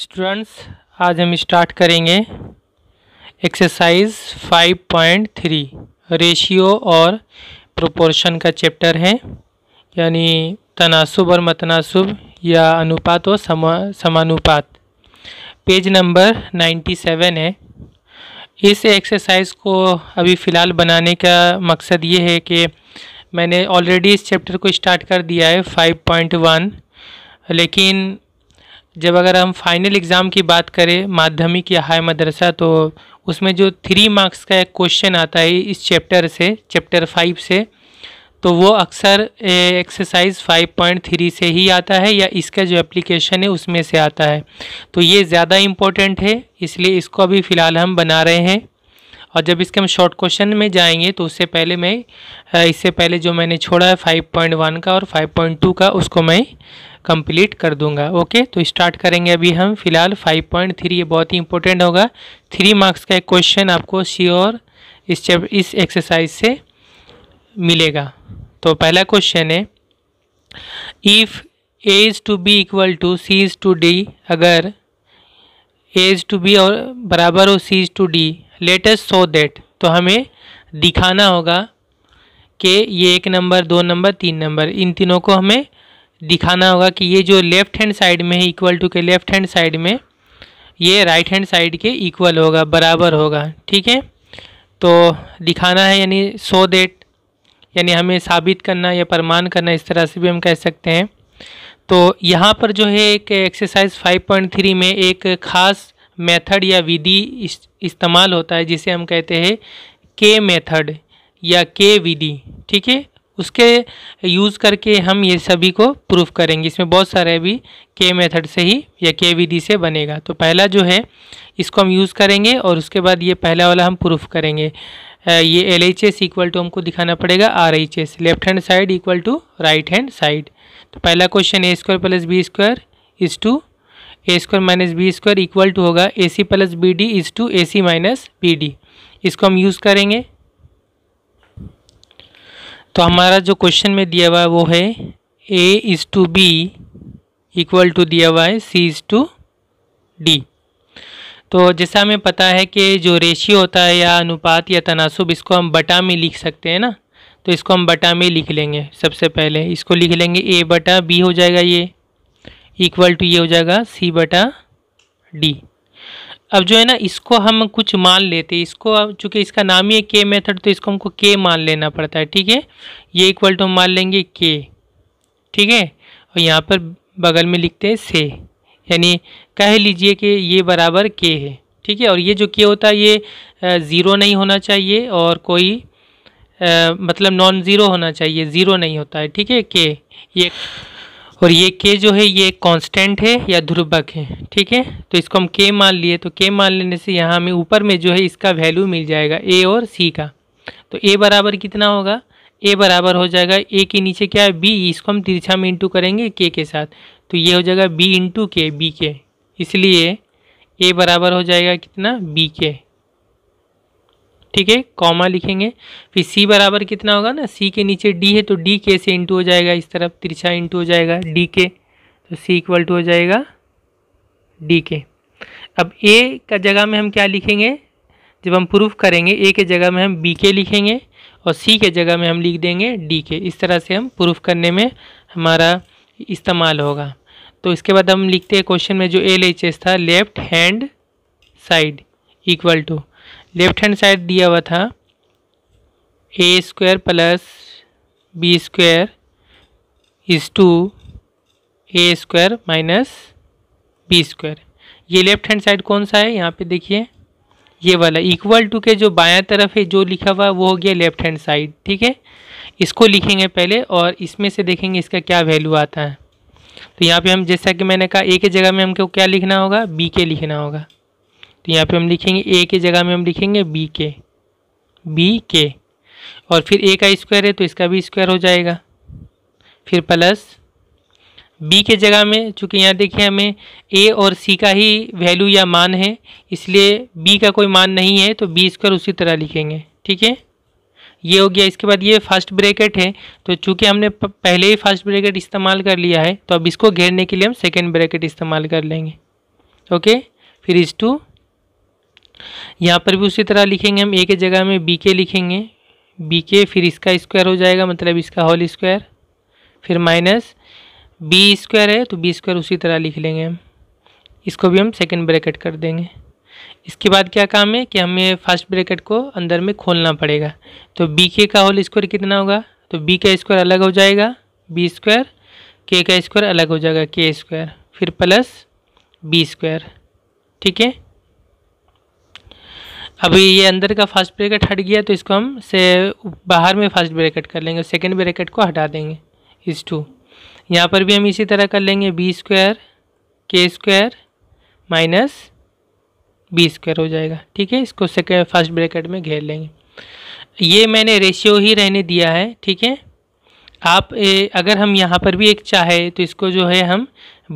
students आज हम start करेंगे एक्सरसाइज 5.3 रेशियो और प्रोपोर्शन का चैप्टर है यानी तनासुब और मतनासुब या अनुपात और समा समानुपात पेज नंबर 97 है इस एक्सरसाइज को अभी फ़िलहाल बनाने का मकसद ये है कि मैंने ऑलरेडी इस चैप्टर को स्टार्ट कर दिया है 5.1 लेकिन जब अगर हम फाइनल एग्ज़ाम की बात करें माध्यमिक या हाई मदरसा तो उसमें जो थ्री मार्क्स का एक क्वेश्चन आता है इस चैप्टर से चैप्टर फाइव से तो वो अक्सर एक्सरसाइज फाइव पॉइंट थ्री से ही आता है या इसका जो एप्लीकेशन है उसमें से आता है तो ये ज़्यादा इम्पोर्टेंट है इसलिए इसको अभी फ़िलहाल हम बना रहे हैं और जब इसके हम शॉर्ट क्वेश्चन में जाएंगे तो उससे पहले मैं इससे पहले जो मैंने छोड़ा है फाइव पॉइंट वन का और फाइव पॉइंट टू का उसको मैं कंप्लीट कर दूंगा ओके तो स्टार्ट करेंगे अभी हम फिलहाल फाइव पॉइंट थ्री ये बहुत ही इंपॉर्टेंट होगा थ्री मार्क्स का एक क्वेश्चन आपको श्योर इस चैप इस एक्सरसाइज से मिलेगा तो पहला क्वेश्चन है if a is to B equal to c is to d अगर ए इज़ टू बी और बराबर हो c is to d latest so that तो हमें दिखाना होगा कि ये एक नंबर दो नंबर तीन नंबर इन तीनों को हमें दिखाना होगा कि ये जो लेफ़्ट हैंड साइड में है इक्वल टू के लेफ़्ट हैंड साइड में ये राइट हैंड साइड के इक्वल होगा बराबर होगा ठीक है तो दिखाना है यानी सो देट यानी हमें साबित करना या प्रमाण करना इस तरह से भी हम कह सकते हैं तो यहाँ पर जो है एक एक्सरसाइज 5.3 में एक ख़ास मेथड या विधि इस, इस्तेमाल होता है जिसे हम कहते हैं के मेथड या के विधि ठीक है उसके यूज़ करके हम ये सभी को प्रूफ करेंगे इसमें बहुत सारे भी के मेथड से ही या के विधि से बनेगा तो पहला जो है इसको हम यूज़ करेंगे और उसके बाद ये पहला वाला हम प्रूफ करेंगे ये L H S equal to हमको दिखाना पड़ेगा R H S left hand side equal to right hand side तो पहला question a square plus b square is to a square minus b square equal to होगा a c plus b d is to a c minus b d इसको हम use करेंगे तो हमारा जो question में दिया हुआ है वो है a is to B equal to दिया हुआ है सी इज टू डी तो जैसा हमें पता है कि जो रेशियो होता है या अनुपात या तनासुब इसको हम बटा में लिख सकते हैं ना तो इसको हम बटा में लिख लेंगे सबसे पहले इसको लिख लेंगे ए बटा बी हो जाएगा ये इक्वल टू ये हो जाएगा सी बटा डी अब जो है ना इसको हम कुछ मान लेते हैं इसको अब चूँकि इसका नाम ही है के मेथड तो इसको हमको के मान लेना पड़ता है ठीक है ये इक्वल टू हम मान लेंगे के ठीक है और यहाँ पर बगल में लिखते हैं से यानी कह लीजिए कि ये बराबर के है ठीक है और ये जो के होता है ये ज़ीरो नहीं होना चाहिए और कोई आ, मतलब नॉन ज़ीरो होना चाहिए ज़ीरो नहीं होता है ठीक है के ये और ये के जो है ये कांस्टेंट है या ध्रुवक है ठीक है तो इसको हम के मान लिए तो के मान लेने से यहाँ हमें ऊपर में जो है इसका वैल्यू मिल जाएगा ए और सी का तो ए बराबर कितना होगा ए बराबर हो जाएगा ए के नीचे क्या है बी इसको हम तिरछा में इंटू करेंगे के के साथ तो ये हो जाएगा बी इंटू के बी के इसलिए ए बराबर हो जाएगा कितना बी के ठीक है कॉमा लिखेंगे फिर सी बराबर कितना होगा ना सी के नीचे डी है तो डी के से इंटू हो जाएगा इस तरफ तिरछा इंटू हो जाएगा डी के तो सी इक्वल टू हो जाएगा डी के अब ए का जगह में हम क्या लिखेंगे जब हम प्रूफ करेंगे ए के जगह में हम बी के लिखेंगे और सी के जगह में हम लिख देंगे डी के इस तरह से हम प्रूफ करने में हमारा इस्तेमाल होगा तो इसके बाद हम लिखते हैं क्वेश्चन में जो एल एच एस था left hand side equal to left hand side दिया हुआ था a square plus b square is to a square minus b square ये लेफ्ट हैंड साइड कौन सा है यहाँ पे देखिए ये वाला इक्वल टू के जो बायां तरफ है जो लिखा हुआ वो हो गया लेफ्ट हैंड साइड ठीक है इसको लिखेंगे पहले और इसमें से देखेंगे इसका क्या वैल्यू आता है तो यहाँ पे हम जैसा कि मैंने कहा ए के जगह में हमको क्या लिखना होगा बी के लिखना होगा तो यहाँ पे हम लिखेंगे ए के जगह में हम लिखेंगे बी के बी के और फिर ए का स्क्वायर है तो इसका भी स्क्वायर हो जाएगा फिर प्लस बी के जगह में चूँकि यहाँ देखिए हमें ए और सी का ही वैल्यू या मान है इसलिए बी का कोई मान नहीं है तो बी स्क्वायर उसी तरह लिखेंगे ठीक है ये हो गया इसके बाद ये फर्स्ट ब्रैकेट है तो चूंकि हमने पहले ही फर्स्ट ब्रैकेट इस्तेमाल कर लिया है तो अब इसको घेरने के लिए हम सेकेंड ब्रैकेट इस्तेमाल कर लेंगे ओके फिर इस टू यहाँ पर भी उसी तरह लिखेंगे हम ए के जगह में बी के लिखेंगे बी के फिर इसका स्क्वायर हो जाएगा मतलब इसका होल स्क्वायर फिर माइनस बी स्क्वायर है तो बी स्क्वायर उसी तरह लिख लेंगे हम इसको भी हम सेकेंड ब्रैकेट कर देंगे इसके बाद क्या काम है कि हमें फर्स्ट ब्रैकेट को अंदर में खोलना पड़ेगा तो बी के का होल स्क्वायर कितना होगा तो बी का स्क्वायर अलग हो जाएगा बी स्क्वायर के का स्क्वायर अलग हो जाएगा के स्क्वायर फिर प्लस बी स्क्वायर ठीक है अभी ये अंदर का फर्स्ट ब्रेकेट हट गया तो इसको हम से बाहर में फर्स्ट ब्रेकेट कर लेंगे सेकेंड ब्रेकेट को हटा देंगे इस टू यहाँ पर भी हम इसी तरह कर लेंगे बी स्क्वायर के स्क्वायर माइनस बी स्क्वायर हो जाएगा ठीक है इसको सेकेंड फर्स्ट ब्रैकेट में घेर लेंगे ये मैंने रेशियो ही रहने दिया है ठीक है आप ए, अगर हम यहाँ पर भी एक चाहे तो इसको जो है हम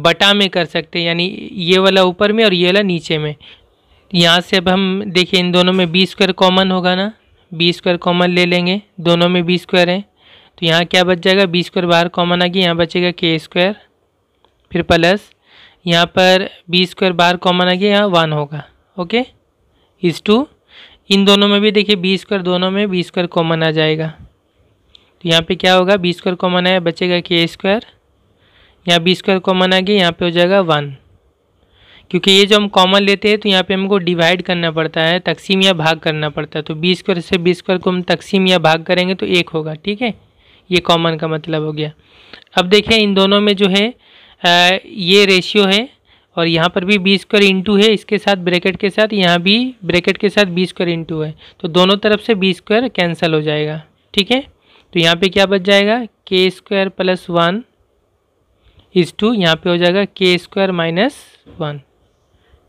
बटा में कर सकते हैं यानी ये वाला ऊपर में और ये वाला नीचे में यहाँ से अब हम देखिए इन दोनों में बी स्क्वायर कॉमन होगा ना बी स्क्वायर कॉमन ले लेंगे दोनों में बी स्क्वायर है तो यहाँ क्या बच जाएगा बी स्क्वायर बाहर कॉमन आ गया यहाँ बचेगा के स्क्वायर फिर प्लस यहाँ पर बी स्क्वायर बाहर कॉमन आ गया यहाँ वन होगा ओके इस टू इन दोनों में भी देखिए बी स्क्वायर दोनों में बी स्क्वायर कॉमन आ जाएगा तो यहाँ पे क्या होगा बी स्क्वायर कॉमन आया बचेगा के स्क्वायर यहाँ बी स्क्वायर कॉमन आ गया यहाँ पर हो जाएगा वन क्योंकि ये जो हम कॉमन लेते हैं तो यहाँ पे हमको डिवाइड करना पड़ता है तकसीम या भाग करना पड़ता है तो बीस स्क्वायर से बीस स्क्वायर को हम तकसीम या भाग करेंगे तो एक होगा ठीक है ये कॉमन का मतलब हो गया अब देखिए इन दोनों में जो है आ, ये रेशियो है और यहाँ पर भी बीस स्क्वायर इंटू है इसके साथ ब्रैकेट के साथ यहाँ भी ब्रैकेट के साथ बीस स्क्वायर इंटू है तो दोनों तरफ से बीस स्क्वायर कैंसिल हो जाएगा ठीक है तो यहाँ पे क्या बच जाएगा k square plus one is to यहाँ पे हो जाएगा के स्क्वायर माइनस वन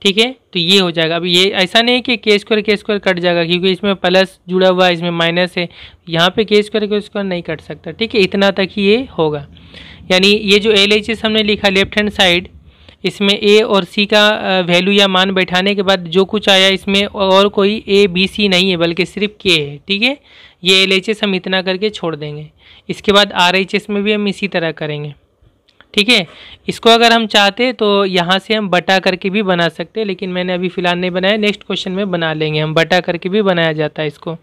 ठीक है तो ये हो जाएगा अब ये ऐसा नहीं कि के स्क्वायर के स्क्वायर कट जाएगा क्योंकि इसमें प्लस जुड़ा हुआ है इसमें माइनस है यहाँ पे के स्क्वायर के स्क्वायर नहीं कट सकता ठीक है इतना तक ही ये होगा यानी ये जो एल एच एस हमने लिखा लेफ्ट हैंड साइड इसमें ए और सी का वैल्यू या मान बैठाने के बाद जो कुछ आया इसमें और कोई ए बी सी नहीं है बल्कि सिर्फ के है ठीक है ये एल एच एस हम इतना करके छोड़ देंगे इसके बाद आर एच एस में भी हम इसी तरह करेंगे ठीक है इसको अगर हम चाहते तो यहाँ से हम बटा करके भी बना सकते हैं लेकिन मैंने अभी फ़िलहाल नहीं बनाया नेक्स्ट क्वेश्चन में बना लेंगे हम बटा करके भी बनाया जाता है इसको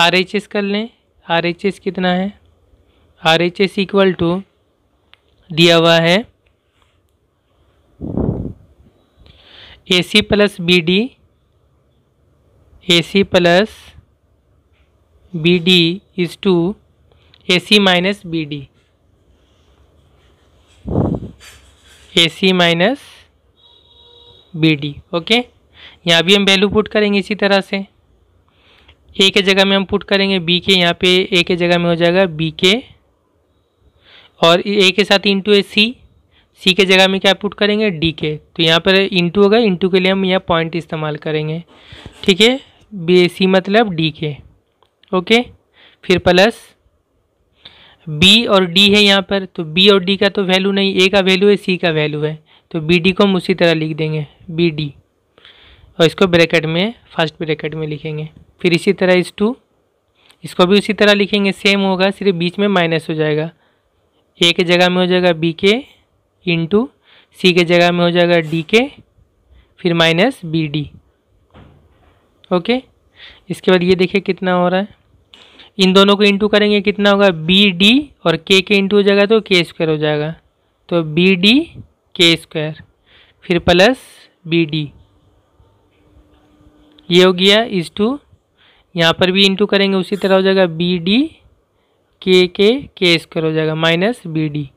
आर एच एस कर लें आर एच एस कितना है R H S equal to दिया हुआ है a c plus b d a c plus b d is to a c minus b d a c minus b d okay यहाँ भी हम value put करेंगे इसी तरह से ए के जगह में हम पुट करेंगे बी के यहाँ पे ए के जगह में हो जाएगा बी के और ए के साथ इंटू ए सी सी के जगह में क्या पुट करेंगे डी के तो यहाँ पर इंटू होगा इंटू के लिए हम यहाँ पॉइंट इस्तेमाल करेंगे ठीक है बी ए सी मतलब डी के ओके फिर प्लस बी और डी है यहाँ पर तो बी और डी का तो वैल्यू नहीं ए का वैल्यू है सी का वैल्यू है तो बी डी को हम उसी तरह लिख देंगे बी डी और इसको ब्रैकेट में फर्स्ट ब्रैकेट में लिखेंगे फिर इसी तरह इस टू इसको भी उसी तरह लिखेंगे सेम होगा सिर्फ बीच में माइनस हो जाएगा ए के जगह में हो जाएगा बी के इंटू सी के जगह में हो जाएगा डी के फिर माइनस बी डी ओके इसके बाद ये देखिए कितना हो रहा है इन दोनों को इंटू करेंगे कितना होगा बी डी और के के इंटू हो जाएगा तो के स्क्वायर हो जाएगा तो बी डी के स्क्वायर फिर प्लस बी डी ये हो गया इस टू यहाँ पर भी इंटू करेंगे उसी तरह हो जाएगा बी डी के के के स्क्वायर हो जाएगा माइनस बी डी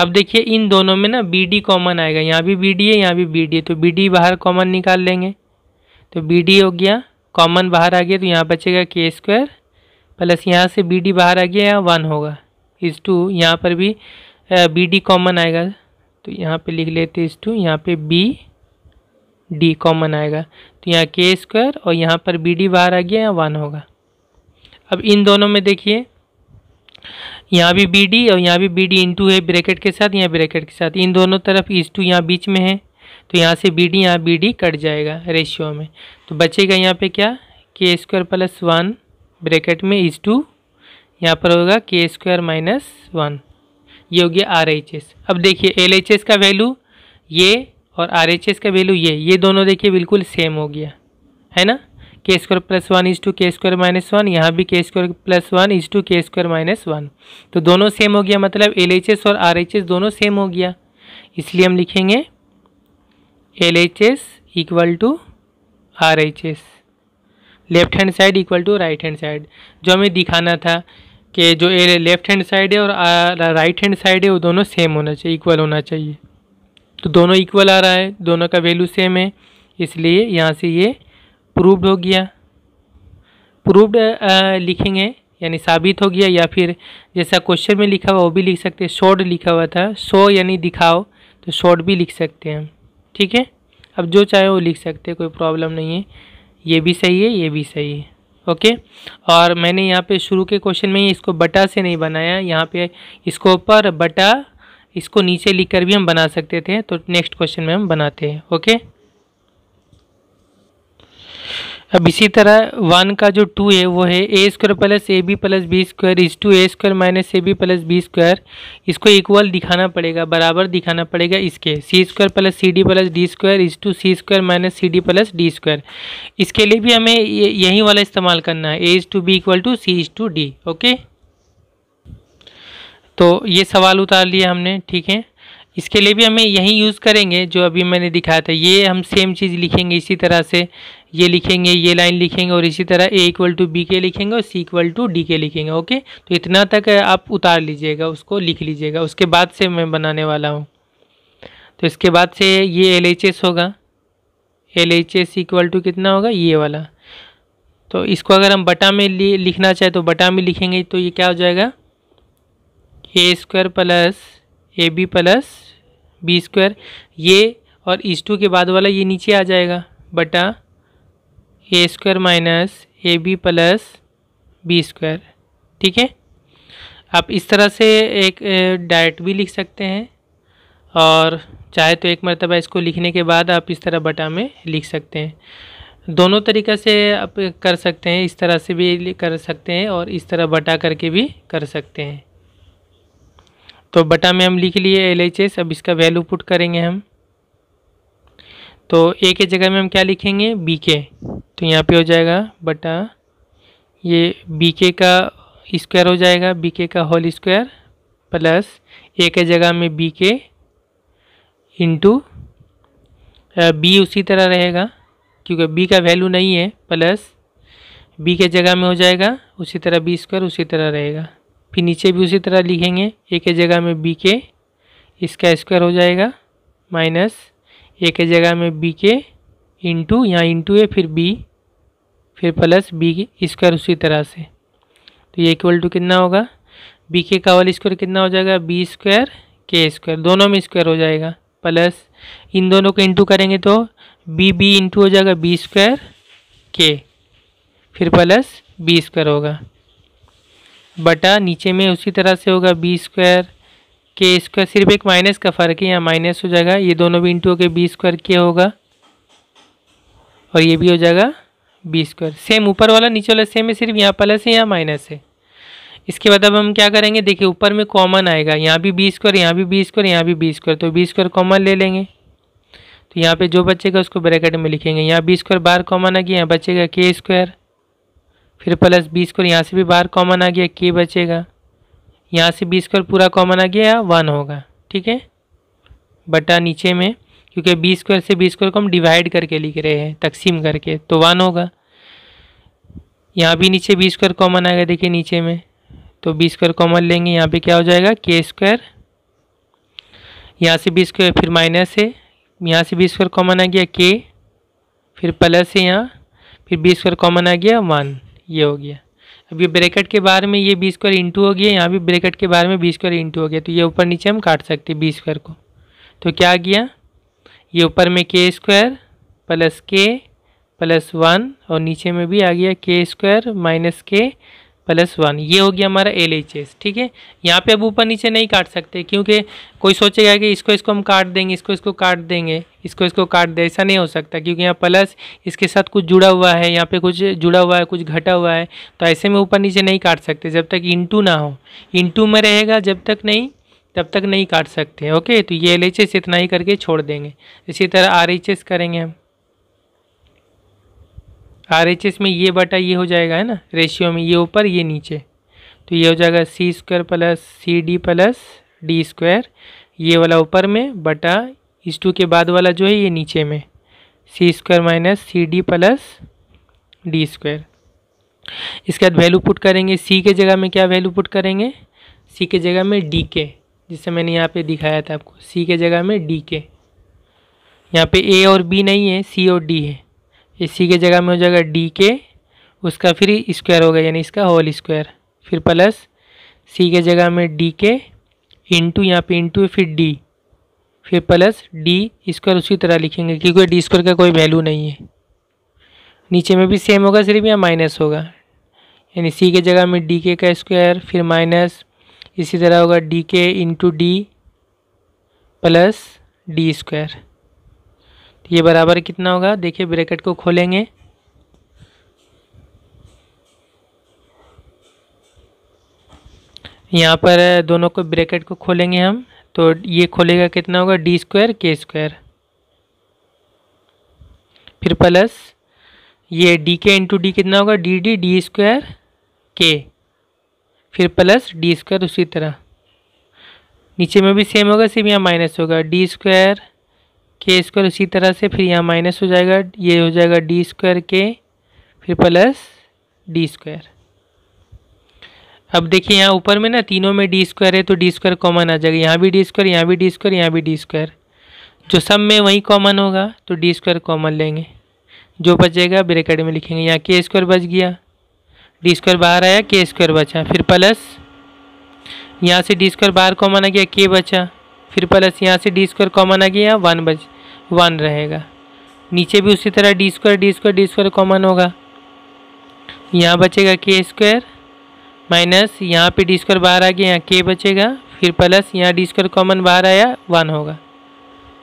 अब देखिए इन दोनों में ना बी डी कॉमन आएगा यहाँ भी बी डी है यहाँ भी बी डी है तो बी डी बाहर कॉमन निकाल लेंगे तो बी डी हो गया कॉमन बाहर आ गया तो यहाँ बचेगा के स्क्वायर प्लस यहाँ से बी डी बाहर आ गया यहाँ वन होगा इस टू यहाँ पर भी बी डी कॉमन आएगा तो यहाँ पे लिख लेते इस टू यहाँ पे बी डी कॉमन आएगा तो यहाँ के स्क्वायर और यहाँ पर बी डी बाहर आ गया यहाँ वन होगा अब इन दोनों में देखिए यहाँ भी बी डी और यहाँ भी बी डी टू है ब्रैकेट के साथ यहाँ ब्रैकेट के साथ इन दोनों तरफ इस टू यहाँ बीच में है तो यहाँ से बी डी यहाँ बी डी कट जाएगा रेशियो में तो बचेगा यहाँ पे क्या k square plus one bracket में इज टू यहाँ पर होगा के स्क्वायर माइनस वन ये हो गया आर एच एस अब देखिए एल एच एस का वैल्यू ये और आर एच एस का वैल्यू ये ये दोनों देखिए बिल्कुल सेम हो गया है ना k square plus one is to k square minus one यहाँ भी k square plus one is to k square minus one तो दोनों सेम हो गया मतलब एल एच एस और आर एच एस दोनों सेम हो गया इसलिए हम लिखेंगे L H S equal to R H S left hand side equal to right hand side जो हमें दिखाना था कि जो लेफ्ट हैंड साइड है और राइट हैंड साइड है वो दोनों सेम होना चाहिए इक्वल होना चाहिए तो दोनों इक्वल आ रहा है दोनों का वैल्यू सेम है इसलिए यहाँ से ये प्रूव्ड हो गया प्रूव्ड लिखेंगे यानी साबित हो गया या फिर जैसा क्वेश्चन में लिखा हुआ वो भी लिख सकते हैं शॉर्ट लिखा हुआ था शो यानी दिखाओ तो शॉर्ट भी लिख सकते हैं ठीक है अब जो चाहे वो लिख सकते हैं कोई प्रॉब्लम नहीं है ये भी सही है ये भी सही है ओके और मैंने यहाँ पे शुरू के क्वेश्चन में इसको बटा से नहीं बनाया यहाँ पे इसको ऊपर बटा इसको नीचे लिख कर भी हम बना सकते थे तो नेक्स्ट क्वेश्चन में हम बनाते हैं ओके अब इसी तरह वन का जो टू है वो है a square plus a b plus b square is to a square minus a b plus b square इसको इक्वल दिखाना पड़ेगा बराबर दिखाना पड़ेगा इसके c square plus C D plus D square is to c square minus C D plus D square इसके लिए भी हमें यही वाला इस्तेमाल करना है a is to B equal to c is to d okay तो ये सवाल उतार लिया हमने ठीक है इसके लिए भी हमें यही यूज़ करेंगे जो अभी मैंने दिखाया था ये हम सेम चीज़ लिखेंगे इसी तरह से ये लिखेंगे ये लाइन लिखेंगे और इसी तरह ए इक्वल टू बी के लिखेंगे और सी इक्वल टू डी के लिखेंगे ओके तो इतना तक आप उतार लीजिएगा उसको लिख लीजिएगा उसके बाद से मैं बनाने वाला हूँ तो इसके बाद से ये एल एच एस होगा L H S equal to कितना होगा ये वाला तो इसको अगर हम बटा में लिखना चाहें तो बटा में लिखेंगे तो ये क्या हो जाएगा a square plus a b plus b square ये और इस टू के बाद वाला ये नीचे आ जाएगा बटा a square minus a b plus b square ठीक है आप इस तरह से एक डायरेक्ट भी लिख सकते हैं और चाहे तो एक मरतबा इसको लिखने के बाद आप इस तरह बटा में लिख सकते हैं दोनों तरीक़ा से आप कर सकते हैं इस तरह से भी कर सकते हैं और इस तरह बटा करके भी कर सकते हैं तो बटा में हम लिख लिए एल एच एस अब इसका वैल्यू पुट करेंगे हम तो ए के जगह में हम क्या लिखेंगे बी के तो यहाँ पे हो जाएगा बटा ये बी के का स्क्वायर हो जाएगा बी के का होल स्क्वायर प्लस ए के जगह में बी के इंटू बी उसी तरह रहेगा क्योंकि बी का वैल्यू नहीं है प्लस बी के जगह में हो जाएगा उसी तरह बी स्क्वायर उसी तरह रहेगा फिर नीचे भी उसी तरह लिखेंगे ए के जगह में बी के इसका स्क्वायर हो जाएगा माइनस ए के जगह में बी के इंटू यहाँ इंटू है फिर बी फिर प्लस बी के स्क्वायर उसी तरह से तो ये इक्वल टू कितना होगा बी के का वाल स्क्वायर कितना हो जाएगा बी स्क्वायर के स्क्वायर दोनों में स्क्वायर हो जाएगा प्लस इन दोनों को इंटू करेंगे तो बी बी इंटू हो जाएगा बी स्क्वायर के फिर प्लस बी स्क्वायर होगा बटा नीचे में उसी तरह से होगा बी स्क्वायर के स्क्वायर सिर्फ एक माइनस का फ़र्क है यहाँ माइनस हो जाएगा ये दोनों भी इंटू होकर बी स्क्वायर के होगा और ये भी हो जाएगा बी स्क्वायर सेम ऊपर वाला नीचे वाला सेम है सिर्फ यहाँ प्लस है यहाँ माइनस है इसके बाद अब हम क्या करेंगे देखिए ऊपर में कॉमन आएगा यहाँ भी बी स्क्वायर यहाँ भी बी स्क्वायर यहाँ भी बी स्क्वायर तो बी स्क्वायर कॉमन ले लेंगे तो यहाँ पे जो बचेगा उसको ब्रैकेट में लिखेंगे यहाँ बी स्क्वायर बाहर कॉमन आ गया यहाँ बचेगा के स्क्वायर फिर प्लस बी स्क्वायर यहाँ से भी बाहर कॉमन आ गया के बचेगा यहाँ से बी स्क्वायर पूरा कॉमन आ गया वन होगा ठीक है बटा नीचे में क्योंकि बी स्क्वायर से बी स्क्वायर को हम डिवाइड करके लिख रहे हैं तकसीम करके तो वन होगा यहाँ भी नीचे बी स्क्वायर कॉमन आएगा देखिए नीचे में तो बी स्क्वायर कॉमन लेंगे यहाँ पे क्या हो जाएगा के स्क्वायर यहाँ से बी स्क्वायर फिर माइनस है यहाँ से बी स्क्वायर कॉमन आ गया के फिर प्लस है यहाँ फिर बी स्क्वायर कॉमन आ गया वन ये हो गया अब ये ब्रैकेट के बारे में ये बी स्क्वायर इंटू हो गया यहाँ भी ब्रैकेट के बारे में बी स्क्वायर इंटू हो गया तो ये ऊपर नीचे हम काट सकते हैं बी स्क्वायर को तो क्या आ गया ये ऊपर में K square plus K plus one और नीचे में भी आ गया K square minus K plus one ये हो गया हमारा एल एच एस ठीक है यहाँ पे अब ऊपर नीचे नहीं काट सकते क्योंकि कोई सोचेगा कि इसको इसको हम काट देंगे इसको इसको काट देंगे इसको इसको काट दे ऐसा नहीं हो सकता क्योंकि यहाँ प्लस इसके साथ कुछ जुड़ा हुआ है यहाँ पे कुछ जुड़ा हुआ है कुछ घटा हुआ है तो ऐसे में ऊपर नीचे नहीं काट सकते जब तक इंटू ना हो इंटू में रहेगा जब तक नहीं तब तक नहीं काट सकते ओके तो ये एल इतना ही करके छोड़ देंगे इसी तरह आर करेंगे हम आर एच एस में ये बटा ये हो जाएगा है ना रेशियो में ये ऊपर ये नीचे तो ये हो जाएगा C square plus C D plus D square ये वाला ऊपर में बटा इस टू के बाद वाला जो है ये नीचे में C square minus C D plus D square इसके बाद वैल्यू पुट करेंगे सी के जगह में क्या वैल्यू पुट करेंगे सी के जगह में डी के जिसे मैंने यहाँ पे दिखाया था आपको सी के जगह में डी के यहाँ पे ए और बी नहीं है सी और डी है ये सी के जगह में हो जाएगा डी के उसका फिर स्क्वायर होगा यानी इसका होल स्क्वायर फिर प्लस सी के जगह में डी के इंटू यहाँ पे इंटू फिर डी फिर प्लस डी स्क्वायर उसी तरह लिखेंगे क्योंकि डी स्क्वायर का कोई वैल्यू नहीं है नीचे में भी सेम होगा सिर्फ यहाँ माइनस होगा यानी सी के जगह में डी के का स्क्वायर फिर माइनस इसी तरह होगा D K into D plus D square तो ये बराबर कितना होगा देखिए ब्रैकेट को खोलेंगे यहाँ पर दोनों को ब्रैकेट को खोलेंगे हम तो ये खोलेगा कितना होगा डी स्क्वायर के स्क्वायर फिर प्लस ये डी के इंटू डी कितना होगा डी डी डी स्क्वायर के फिर प्लस डी स्क्वायर उसी तरह नीचे में भी सेम होगा सिर्फ यहाँ माइनस होगा डी स्क्वायर के स्क्वायर उसी तरह से फिर यहाँ माइनस हो जाएगा ये हो जाएगा डी स्क्वायर के फिर प्लस डी स्क्वायर अब देखिए यहाँ ऊपर में ना तीनों में डी स्क्वायर है तो डी स्क्वायर कॉमन आ जाएगा यहाँ भी डी स्क्वायर यहाँ भी डी स्क्वायर यहाँ भी डी स्क्वायर जो सब में वही कॉमन होगा तो डी स्क्वायर कॉमन लेंगे जो बचेगा ब्रेकेट में लिखेंगे यहाँ के स्क्वायर बच गया डी स्क्वायर बाहर आया के स्क्वायर बचा फिर प्लस यहाँ से डी स्क्वायर बाहर कॉमन आ गया के बचा फिर प्लस यहाँ से डी स्क्वायर कॉमन आ गया वन बच वन रहेगा नीचे भी उसी तरह D square D square D square common होगा यहाँ बचेगा के स्क्वायर माइनस यहाँ पे डी स्क्वायर बाहर आ गया यहाँ के बचेगा फिर प्लस यहाँ डी स्क्वायर कॉमन बाहर आया वन होगा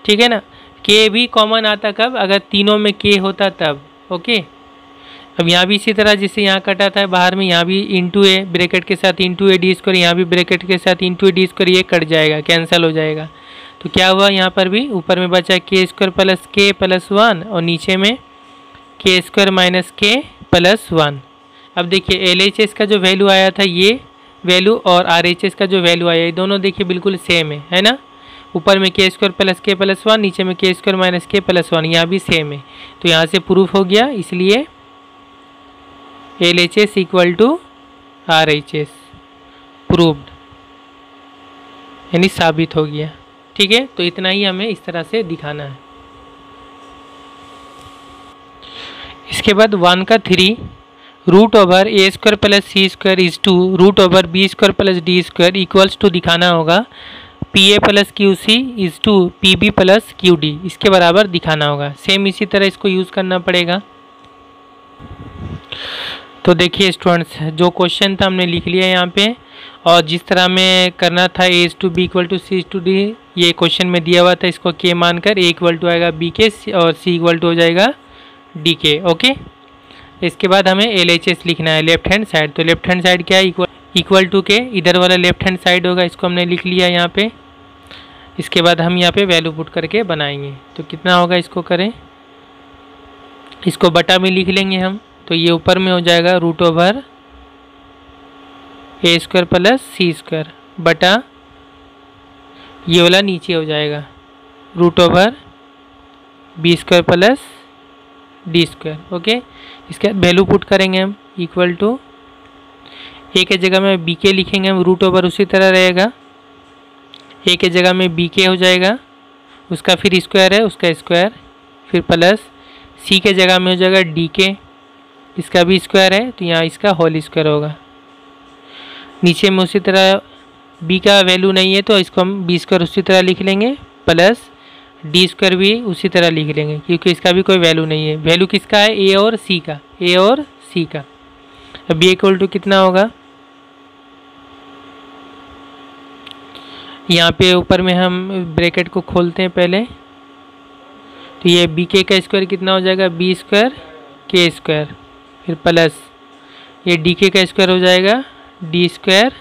ठीक है ना के भी कॉमन आता कब अगर तीनों में के होता तब ओके अब यहाँ भी इसी तरह जैसे यहाँ कटा था बाहर में यहाँ भी इंटू ए ब्रेकेट के साथ इंटू ए डी स्क्वायर यहाँ भी ब्रेकेट के साथ इंटू ए डी स्क्वायर ये कट जाएगा कैंसिल हो जाएगा तो क्या हुआ यहाँ पर भी ऊपर में बचा K square plus K plus one और नीचे में K square minus K plus one अब देखिए एल एच एस का जो वैल्यू आया था ये वैल्यू और आर एच एस का जो वैल्यू आया ये दोनों देखिए बिल्कुल सेम है है ना ऊपर में K square plus K plus one नीचे में K square minus K plus one यहाँ भी सेम है तो यहाँ से प्रूफ हो गया इसलिए L H S equal to R H S proof यानी साबित हो गया ठीक है तो इतना ही हमें इस तरह से दिखाना है इसके बाद वन का three root over A square plus C square is to root over B square plus D square equals to दिखाना होगा P A plus Q C is to P B plus Q D इसके बराबर दिखाना होगा same इसी तरह इसको use करना पड़ेगा तो देखिए स्टूडेंट्स जो क्वेश्चन था हमने लिख लिया यहाँ पे और जिस तरह में करना था A to B equal to C to D ये क्वेश्चन में दिया हुआ था इसको के मानकर ए इक्वल टू आएगा बी के और सी इक्वल टू हो जाएगा डी के ओके इसके बाद हमें एल एच एस लिखना है लेफ्ट हैंड साइड तो लेफ्ट हैंड साइड क्या है इक्वल इक्वल टू के इधर वाला लेफ्ट हैंड साइड होगा इसको हमने लिख लिया यहाँ पे इसके बाद हम यहाँ पे वैल्यू पुट करके बनाएंगे तो कितना होगा इसको करें इसको बटा में लिख लेंगे हम तो ये ऊपर में हो जाएगा root over A square plus C square बटा ये वाला नीचे हो जाएगा root over B square plus D square okay इसके बाद वैल्यू पुट करेंगे हम इक्वल टू ए के जगह में बी के लिखेंगे हम रूट ओवर उसी तरह रहेगा ए के जगह में बी के हो जाएगा उसका फिर स्क्वायर है उसका स्क्वायर फिर प्लस सी के जगह में हो जाएगा डी के इसका भी स्क्वायर है तो यहाँ इसका होल स्क्वायर होगा नीचे में उसी तरह बी का वैल्यू नहीं है तो इसको हम बी स्क्वायर उसी तरह लिख लेंगे प्लस डी स्क्वायर भी उसी तरह लिख लेंगे क्योंकि इसका भी कोई वैल्यू नहीं है वैल्यू किसका है ए और सी का ए और सी का अब बी इक्वल टू कितना होगा यहाँ पे ऊपर में हम ब्रैकेट को खोलते हैं पहले तो ये बी के का स्क्वायर कितना हो जाएगा बी स्क्वायर के स्क्वायर फिर प्लस ये डी के का स्क्वायर हो जाएगा डी स्क्वायर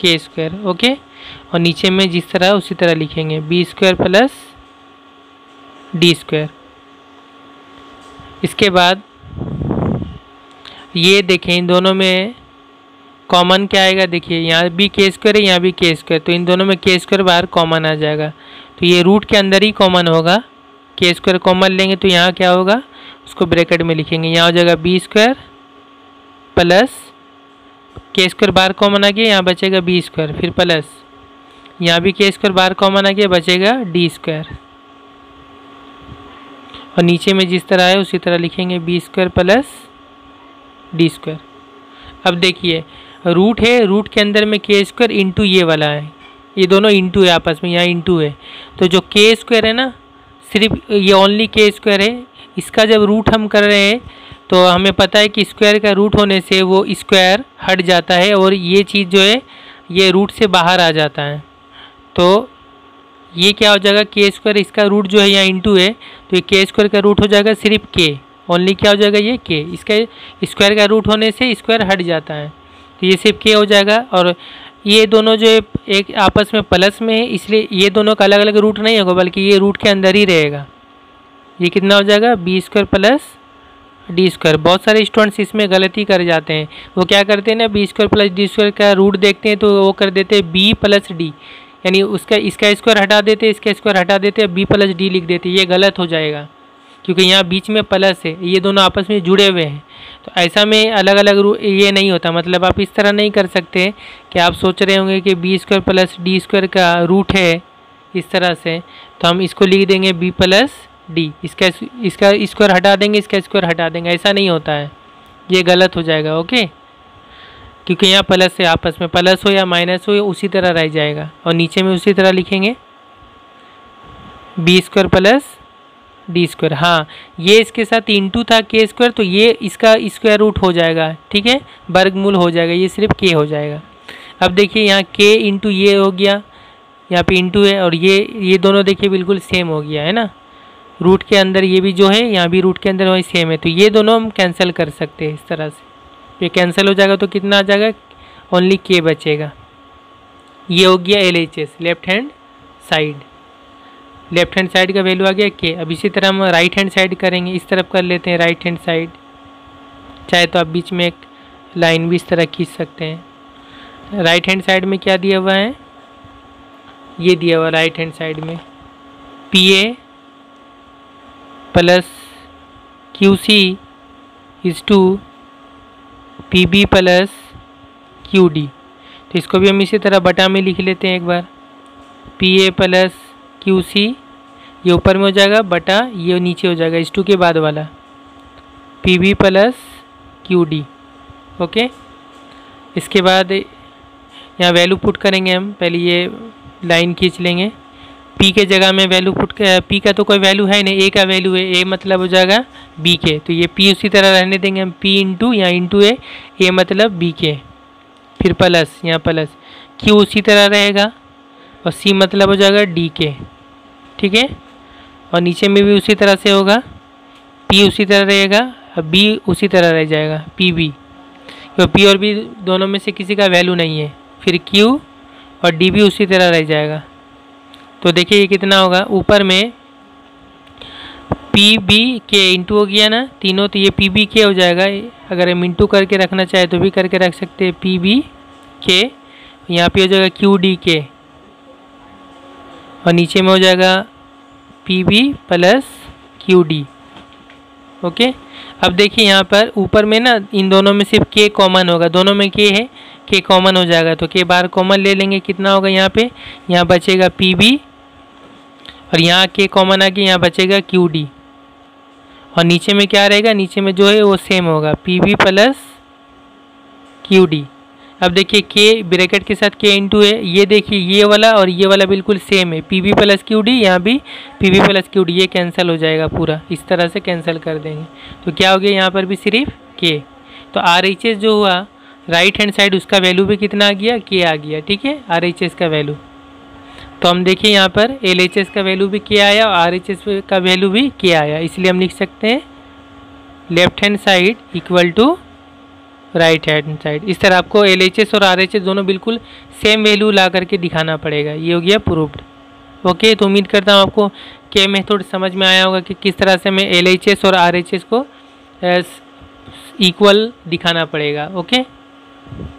के स्क्वायर ओके और नीचे में जिस तरह उसी तरह लिखेंगे B square plus D square इसके बाद ये देखें इन दोनों में कॉमन क्या आएगा देखिए यहाँ भी के स्क्वायर है यहाँ भी के स्क्वायर तो इन दोनों में के स्क्वायर बाहर कॉमन आ जाएगा तो ये रूट के अंदर ही कॉमन होगा के स्क्वायर कॉमन लेंगे तो यहाँ क्या होगा उसको ब्रैकेट में लिखेंगे यहाँ हो जाएगा B square plus K square बार कॉमन आ गया यहाँ बचेगा बी स्क्वायर फिर प्लस यहाँ भी के स्क्वायर बार कॉमन आ गया बचेगा डी स्क्वायर और नीचे में जिस तरह है उसी तरह लिखेंगे B square plus D square अब देखिए रूट है रूट के अंदर में के स्क्वायर इंटू ये वाला है ये दोनों इंटू है आपस में यहाँ इंटू है तो जो के स्क्वायर है ना सिर्फ ये ओनली के स्क्वायर है इसका जब रूट हम कर रहे हैं तो हमें पता है कि स्क्वायर का रूट होने से वो स्क्वायर हट जाता है और ये चीज़ जो है ये रूट से बाहर आ जाता है तो ये क्या हो जाएगा के स्क्वायर इसका रूट जो है यहाँ इंटू है तो ये के स्क्वायर का रूट हो जाएगा सिर्फ के ओनली क्या हो जाएगा ये के इसका स्क्वायर का रूट होने से स्क्वायर हट जाता है तो ये सिर्फ के हो जाएगा और ये दोनों जो है एक आपस में प्लस में है इसलिए ये दोनों का अलग अलग रूट नहीं होगा बल्कि ये रूट के अंदर ही रहेगा ये कितना हो जाएगा B square plus D square बहुत सारे स्टूडेंट्स इसमें गलती कर जाते हैं वो क्या करते हैं ना B square plus D square का रूट देखते हैं तो वो कर देते हैं बी प्लस डी यानी उसका इसका स्क्वायर हटा देते हैं इसका स्क्वायर हटा देते हैं बी प्लस डी लिख देते ये गलत हो जाएगा क्योंकि यहाँ बीच में प्लस है ये दोनों आपस में जुड़े हुए हैं तो ऐसा में अलग अलग ये नहीं होता मतलब आप इस तरह नहीं कर सकते कि आप सोच रहे होंगे कि B square plus D square का रूट है इस तरह से तो हम इसको लिख देंगे बी प्लस डी इसका इसका स्क्वायर हटा देंगे इसका स्क्वायर हटा देंगे ऐसा नहीं होता है ये गलत हो जाएगा ओके क्योंकि यहाँ प्लस से आपस में प्लस हो या माइनस हो या उसी तरह रह जाएगा और नीचे में उसी तरह लिखेंगे B square plus D square हाँ ये इसके साथ इंटू था के स्क्वायर तो ये इसका स्क्वायर रूट हो जाएगा ठीक है वर्गमूल हो जाएगा ये सिर्फ के हो जाएगा अब देखिए यहाँ के इंटू ये हो गया यहाँ पे इंटू है और ये ये दोनों देखिए बिल्कुल सेम हो गया है ना रूट के अंदर ये भी जो है यहाँ भी रूट के अंदर वही सेम है तो ये दोनों हम कैंसिल कर सकते हैं इस तरह से तो ये कैंसिल हो जाएगा तो कितना आ जाएगा ओनली के बचेगा ये हो गया L H S left hand side left hand side का वैल्यू आ गया के अब इसी तरह हम राइट हैंड साइड करेंगे इस तरफ कर लेते हैं राइट हैंड साइड चाहे तो आप बीच में एक लाइन भी इस तरह खींच सकते हैं राइट हैंड साइड में क्या दिया हुआ है ये दिया हुआ राइट हैंड साइड में P A plus Q C is to P B plus Q D तो इसको भी हम इसी तरह बटा में लिख लेते हैं एक बार P A plus Q C ये ऊपर में हो जाएगा बटा ये नीचे हो जाएगा इस टू के बाद वाला P B plus Q D okay इसके बाद यहाँ वैल्यू पुट करेंगे हम पहले ये लाइन खींच लेंगे पी के जगह में वैल्यू पुट पी का तो कोई वैल्यू है नहीं ए का वैल्यू है ए मतलब हो जाएगा बी के तो ये पी उसी तरह रहने देंगे हम पी इंटू या इंटू ए ए मतलब बी के फिर प्लस यहाँ प्लस क्यू उसी तरह रहेगा और सी मतलब हो जाएगा डी के ठीक है और नीचे में भी उसी तरह से होगा पी उसी तरह रहेगा और बी उसी तरह रह जाएगा पी बी तो पी और बी दोनों में से किसी का वैल्यू नहीं है फिर क्यू और डी भी उसी तरह रह जाएगा तो देखिए ये कितना होगा ऊपर में पी बी के इंटू हो गया ना तीनों तो ये पी बी के हो जाएगा अगर हम इंटू करके रखना चाहे तो भी करके रख सकते हैं पी बी के यहाँ पे हो जाएगा क्यू डी के और नीचे में हो जाएगा P B plus Q D okay अब देखिए यहाँ पर ऊपर में ना इन दोनों में सिर्फ के कॉमन होगा दोनों में के है के कॉमन हो जाएगा तो के बार कॉमन ले लेंगे कितना होगा यहाँ पे यहाँ बचेगा पी बी और यहाँ के कॉमन आ गया यहाँ बचेगा क्यू डी और नीचे में क्या रहेगा नीचे में जो है वो सेम होगा P V plus Q D अब देखिए के ब्रैकेट के साथ के टू है ये देखिए ये वाला और ये वाला बिल्कुल सेम है P V plus Q D यहाँ भी P V plus Q D ये कैंसिल हो जाएगा पूरा इस तरह से कैंसिल कर देंगे तो क्या हो गया यहाँ पर भी सिर्फ के तो आर एच एस जो हुआ राइट हैंड साइड उसका वैल्यू भी कितना आ गया के आ गया ठीक है आर एच एस का वैल्यू तो हम देखिए यहाँ पर एल एच एस का वैल्यू भी क्या आया और आर एच एस का वैल्यू भी क्या आया इसलिए हम लिख सकते हैं left hand side equal to right hand side इस तरह आपको एल एच एस और आर एच एस दोनों बिल्कुल सेम वैल्यू ला करके दिखाना पड़ेगा ये हो गया प्रूफ्ड ओके तो उम्मीद करता हूँ आपको के मेथड समझ में आया होगा कि किस तरह से हमें एल एच एस और आर एच एस को इक्वल दिखाना पड़ेगा ओके